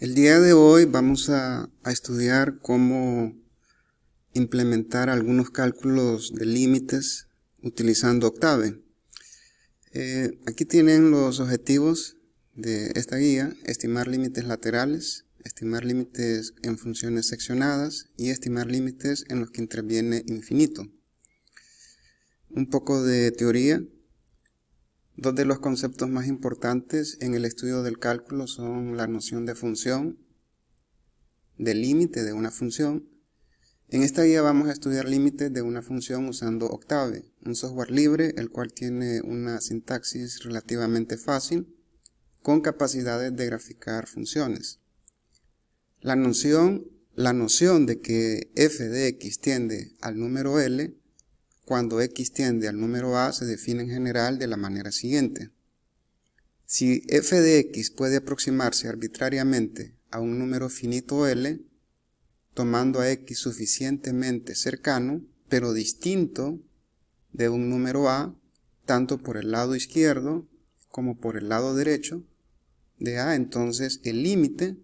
El día de hoy vamos a, estudiar cómo implementar algunos cálculos de límites utilizando Octave. Eh, aquí tienen los objetivos de esta guía, estimar límites laterales, estimar límites en funciones seccionadas y estimar límites en los que interviene infinito. Un poco de teoría, Dos de los conceptos más importantes en el estudio del cálculo son la noción de función, de límite de una función. En esta guía vamos a estudiar límites de una función usando Octave, un software libre el cual tiene una sintaxis relativamente fácil con capacidades de graficar funciones. La noción, la noción de que f de x tiende al número L cuando x tiende al número a se define en general de la manera siguiente. Si f de x puede aproximarse arbitrariamente a un número finito L, tomando a x suficientemente cercano, pero distinto de un número a, tanto por el lado izquierdo como por el lado derecho de a, entonces el límite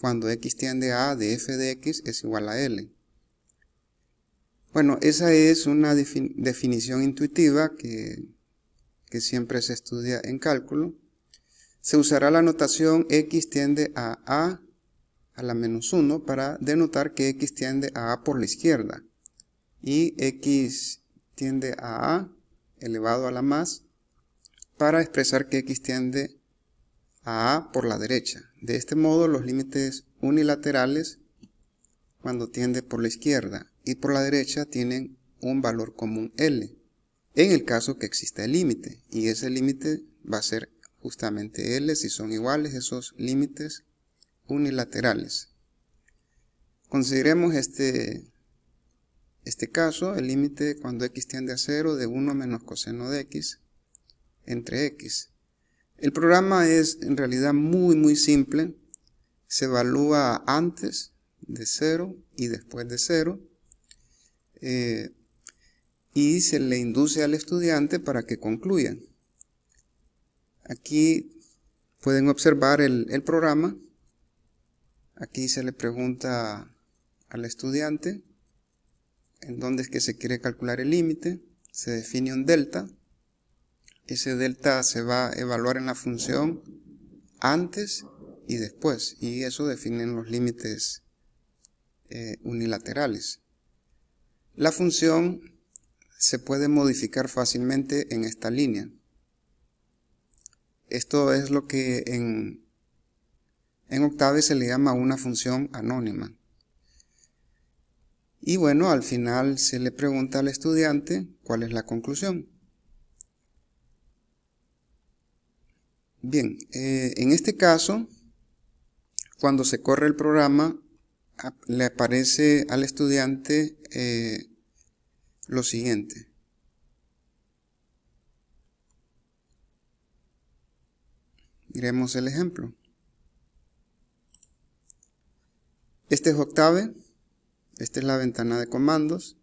cuando x tiende a de f de x es igual a L. Bueno, esa es una definición intuitiva que, que siempre se estudia en cálculo. Se usará la notación x tiende a a a la menos 1 para denotar que x tiende a a por la izquierda y x tiende a a elevado a la más para expresar que x tiende a a por la derecha. De este modo los límites unilaterales cuando tiende por la izquierda y por la derecha tienen un valor común L, en el caso que exista el límite, y ese límite va a ser justamente L si son iguales esos límites unilaterales. Consideremos este, este caso, el límite cuando x tiende a 0 de 1 menos coseno de x entre x. El programa es en realidad muy muy simple, se evalúa antes de 0 y después de 0 eh, y se le induce al estudiante para que concluya. Aquí pueden observar el, programa. Aquí se le pregunta al estudiante en dónde es que se quiere calcular el límite. Se define un delta. Ese delta se va a evaluar en la función antes y después. Y eso definen los límites eh, unilaterales. La función se puede modificar fácilmente en esta línea. Esto es lo que en, en Octave se le llama una función anónima. Y bueno, al final se le pregunta al estudiante cuál es la conclusión. Bien, eh, en este caso, cuando se corre el programa, Ah, le aparece al estudiante eh, lo siguiente. Miremos el ejemplo. Este es Octave, esta es la ventana de comandos.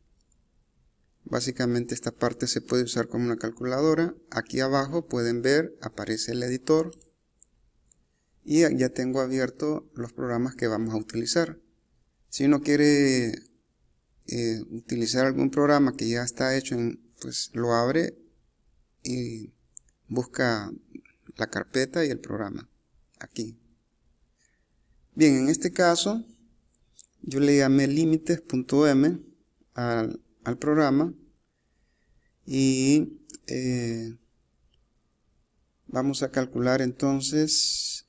Básicamente esta parte se puede usar como una calculadora. Aquí abajo pueden ver, aparece el editor. Y ya tengo abierto los programas que vamos a utilizar. Si uno quiere eh, utilizar algún programa que ya está hecho, pues lo abre y busca la carpeta y el programa aquí. Bien, en este caso yo le llamé límites.m al, al, programa y eh, vamos a calcular entonces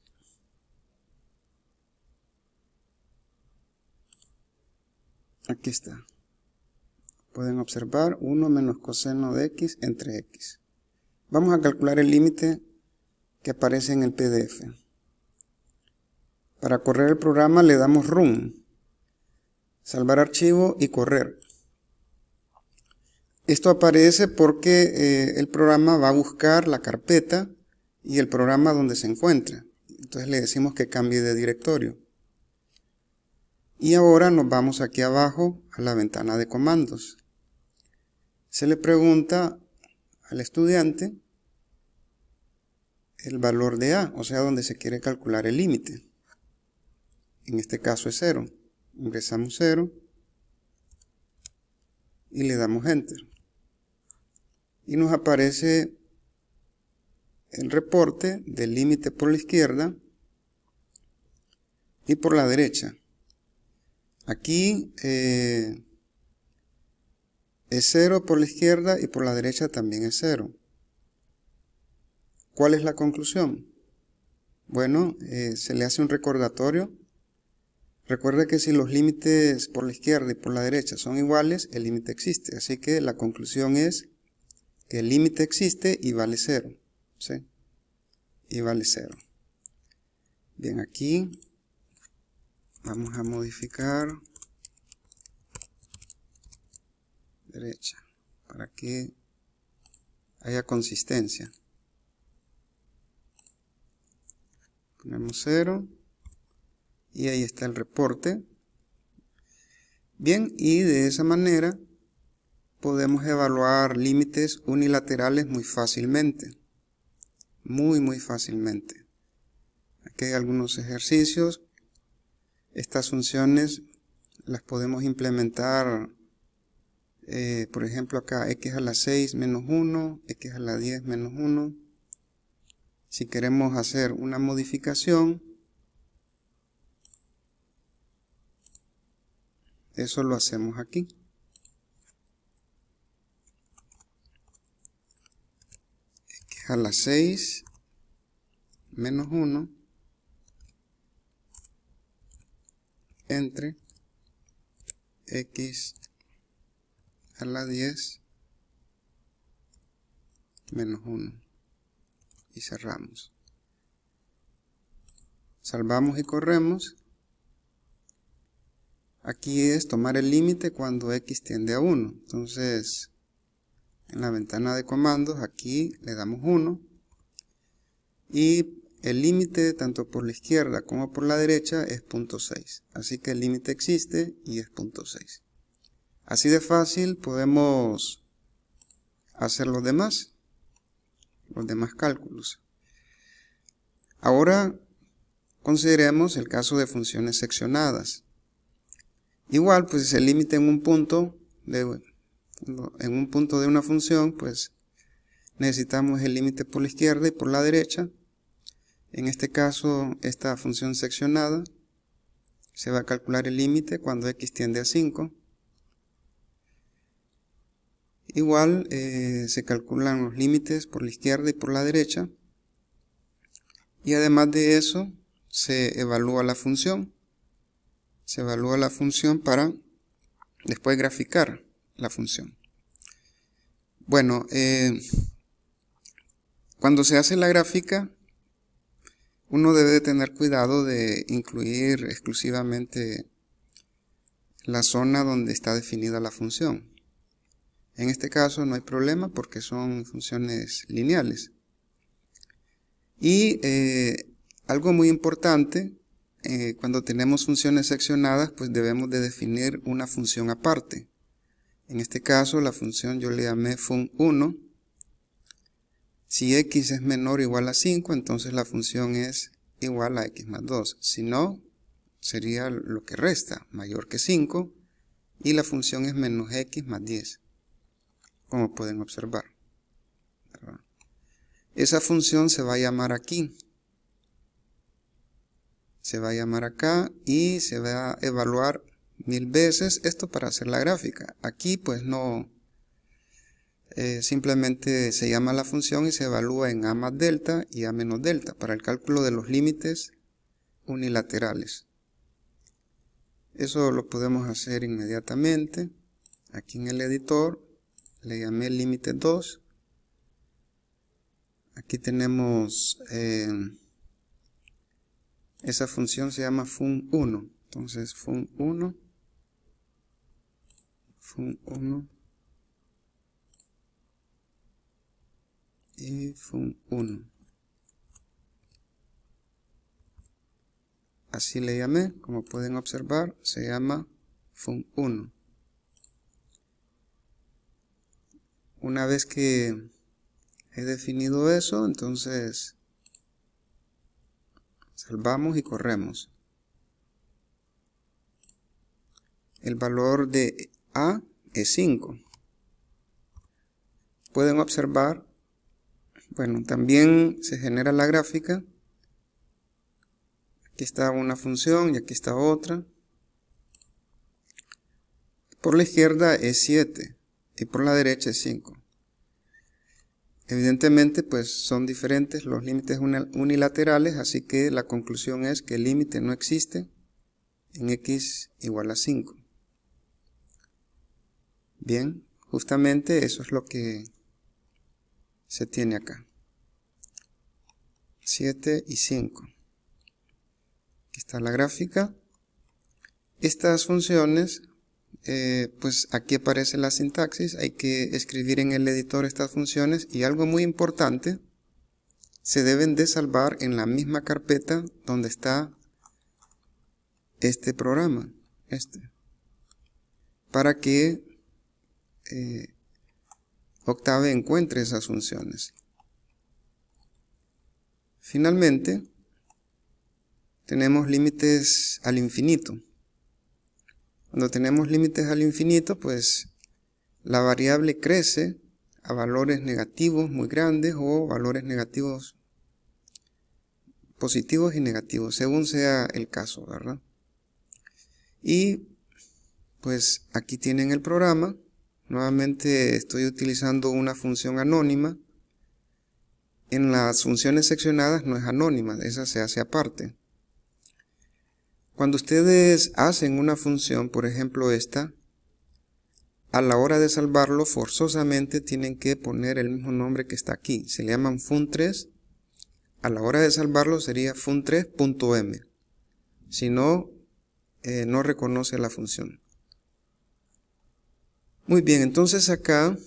aquí está. Pueden observar 1 menos coseno de x entre x. Vamos a calcular el límite que aparece en el PDF. Para correr el programa le damos Run, Salvar archivo y correr. Esto aparece porque eh, el programa va a buscar la carpeta y el programa donde se encuentra. Entonces le decimos que cambie de directorio. Y ahora nos vamos aquí abajo a la ventana de comandos. Se le pregunta al estudiante el valor de A, o sea, donde se quiere calcular el límite. En este caso es 0. Ingresamos 0 y le damos Enter. Y nos aparece el reporte del límite por la izquierda y por la derecha. Aquí eh, es 0 por la izquierda y por la derecha también es 0. ¿Cuál es la conclusión? Bueno, eh, se le hace un recordatorio. Recuerda que si los límites por la izquierda y por la derecha son iguales, el límite existe. Así que la conclusión es que el límite existe y vale 0. ¿sí? Y vale 0. Bien, aquí vamos a modificar derecha para que haya consistencia ponemos cero y ahí está el reporte bien y de esa manera podemos evaluar límites unilaterales muy fácilmente muy muy fácilmente aquí hay algunos ejercicios estas funciones las podemos implementar, eh, por ejemplo acá, x a la 6 menos 1, x a la 10 menos 1. Si queremos hacer una modificación, eso lo hacemos aquí. x a la 6 menos 1 entre x a la 10 menos 1 y cerramos salvamos y corremos aquí es tomar el límite cuando x tiende a 1 entonces en la ventana de comandos aquí le damos 1 y el límite tanto por la izquierda como por la derecha es 0.6, así que el límite existe y es .6 Así de fácil podemos hacer los demás, los demás cálculos. Ahora consideremos el caso de funciones seccionadas. Igual, pues el límite en un punto de, en un punto de una función, pues necesitamos el límite por la izquierda y por la derecha en este caso, esta función seccionada se va a calcular el límite cuando x tiende a 5. Igual eh, se calculan los límites por la izquierda y por la derecha. Y además de eso, se evalúa la función. Se evalúa la función para después graficar la función. Bueno, eh, cuando se hace la gráfica, uno debe tener cuidado de incluir exclusivamente la zona donde está definida la función. En este caso no hay problema porque son funciones lineales. Y eh, algo muy importante, eh, cuando tenemos funciones seccionadas, pues debemos de definir una función aparte. En este caso la función yo le llamé fun1 si x es menor o igual a 5, entonces la función es igual a x más 2. Si no, sería lo que resta, mayor que 5, y la función es menos x más 10, como pueden observar. Esa función se va a llamar aquí, se va a llamar acá y se va a evaluar mil veces, esto para hacer la gráfica. Aquí pues no, eh, simplemente se llama la función y se evalúa en a más delta y a menos delta para el cálculo de los límites unilaterales. Eso lo podemos hacer inmediatamente. Aquí en el editor le llamé límite 2. Aquí tenemos eh, esa función se llama fun1. Entonces fun1 fun1 y fun1 así le llamé como pueden observar se llama fun1 una vez que he definido eso entonces salvamos y corremos el valor de a es 5 pueden observar bueno, también se genera la gráfica. Aquí está una función y aquí está otra. Por la izquierda es 7 y por la derecha es 5. Evidentemente, pues son diferentes los límites unilaterales, así que la conclusión es que el límite no existe en x igual a 5. Bien, justamente eso es lo que se tiene acá. 7 y 5. Aquí está la gráfica. Estas funciones, eh, pues aquí aparece la sintaxis, hay que escribir en el editor estas funciones y algo muy importante, se deben de salvar en la misma carpeta donde está este programa, este, para que eh, Octave encuentre esas funciones. Finalmente, tenemos límites al infinito. Cuando tenemos límites al infinito, pues la variable crece a valores negativos muy grandes o valores negativos positivos y negativos, según sea el caso, ¿verdad? Y pues aquí tienen el programa Nuevamente estoy utilizando una función anónima. En las funciones seccionadas no es anónima, esa se hace aparte. Cuando ustedes hacen una función, por ejemplo esta, a la hora de salvarlo forzosamente tienen que poner el mismo nombre que está aquí. Se le llaman fun3. A la hora de salvarlo sería fun3.m. Si no, eh, no reconoce la función. Muy bien, entonces acá,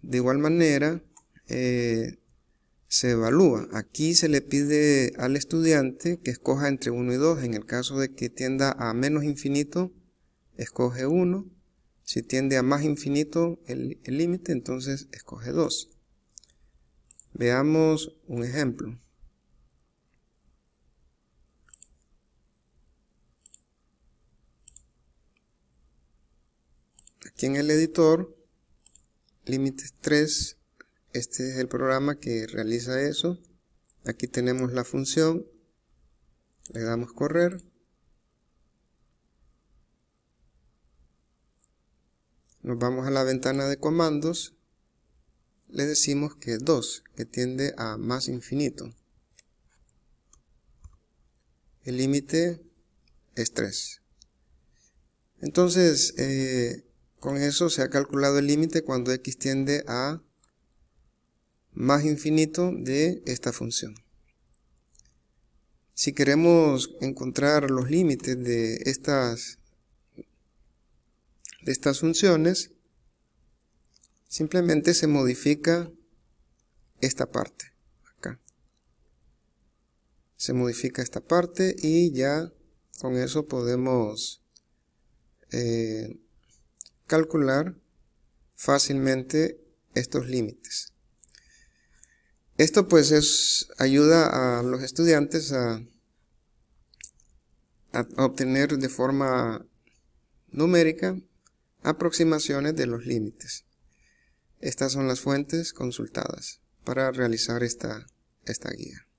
de igual manera, eh, se evalúa. Aquí se le pide al estudiante que escoja entre 1 y 2. En el caso de que tienda a menos infinito, escoge 1. Si tiende a más infinito el límite, entonces escoge 2. Veamos un ejemplo. aquí en el editor, límites 3, este es el programa que realiza eso. Aquí tenemos la función, le damos correr. Nos vamos a la ventana de comandos, le decimos que 2, que tiende a más infinito. El límite es 3. Entonces, eh, con eso se ha calculado el límite cuando x tiende a más infinito de esta función. Si queremos encontrar los límites de estas, de estas funciones, simplemente se modifica esta parte. Acá. Se modifica esta parte y ya con eso podemos... Eh, calcular fácilmente estos límites. Esto pues ayuda a los estudiantes a, obtener de forma numérica aproximaciones de los límites. Estas son las fuentes consultadas para realizar esta, esta guía.